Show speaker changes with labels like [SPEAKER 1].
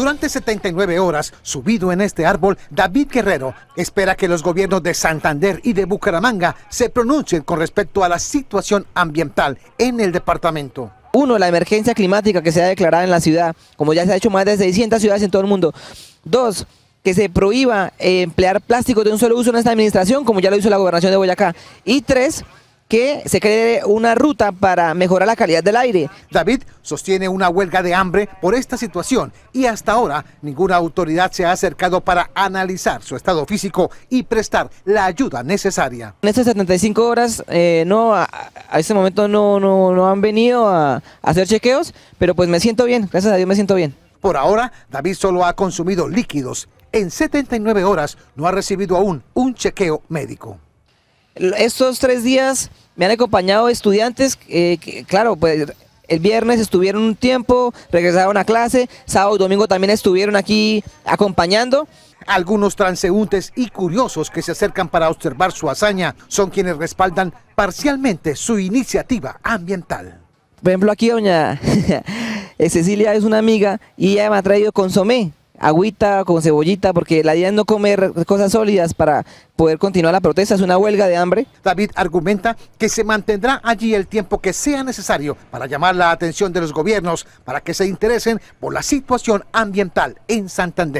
[SPEAKER 1] Durante 79 horas, subido en este árbol, David Guerrero espera que los gobiernos de Santander y de Bucaramanga se pronuncien con respecto a la situación ambiental en el departamento.
[SPEAKER 2] Uno, la emergencia climática que se ha declarado en la ciudad, como ya se ha hecho más de 600 ciudades en todo el mundo. Dos, que se prohíba eh, emplear plástico de un solo uso en esta administración, como ya lo hizo la gobernación de Boyacá. Y tres, que se cree una ruta para mejorar la calidad del aire. David sostiene una huelga de hambre por esta situación y
[SPEAKER 1] hasta ahora ninguna autoridad se ha acercado para analizar su estado físico y prestar la ayuda necesaria.
[SPEAKER 2] En estas 75 horas eh, no, a, este momento no, no, han venido a hacer chequeos, pero pues me siento bien, gracias a Dios me siento bien. Por ahora,
[SPEAKER 1] David solo ha consumido líquidos. En 79 horas no ha recibido aún un chequeo
[SPEAKER 2] médico. Estos tres días me han acompañado estudiantes, eh, que, claro, pues el viernes estuvieron un tiempo, regresaron a clase, sábado y domingo también estuvieron aquí acompañando. Algunos transeúntes y curiosos que se acercan
[SPEAKER 1] para observar su hazaña son quienes respaldan parcialmente su iniciativa ambiental.
[SPEAKER 2] Por ejemplo, aquí doña Cecilia es una amiga y ella me ha traído consomé agüita con cebollita, porque la idea es no comer cosas sólidas para poder continuar la protesta, es una huelga de hambre. David argumenta que se mantendrá allí el tiempo que sea
[SPEAKER 1] necesario para llamar la atención de los gobiernos para que se interesen por la situación ambiental en Santander.